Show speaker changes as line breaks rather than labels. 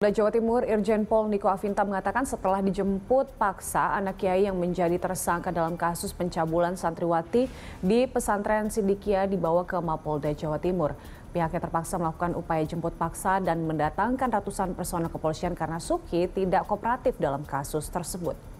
Polda Jawa Timur, Irjen Pol Niko Afinta mengatakan setelah dijemput paksa anak kiai yang menjadi tersangka dalam kasus pencabulan santriwati di pesantren Sidikia dibawa ke Mapolda Jawa Timur. Pihaknya terpaksa melakukan upaya jemput paksa dan mendatangkan ratusan personel kepolisian karena Suki tidak kooperatif dalam kasus tersebut.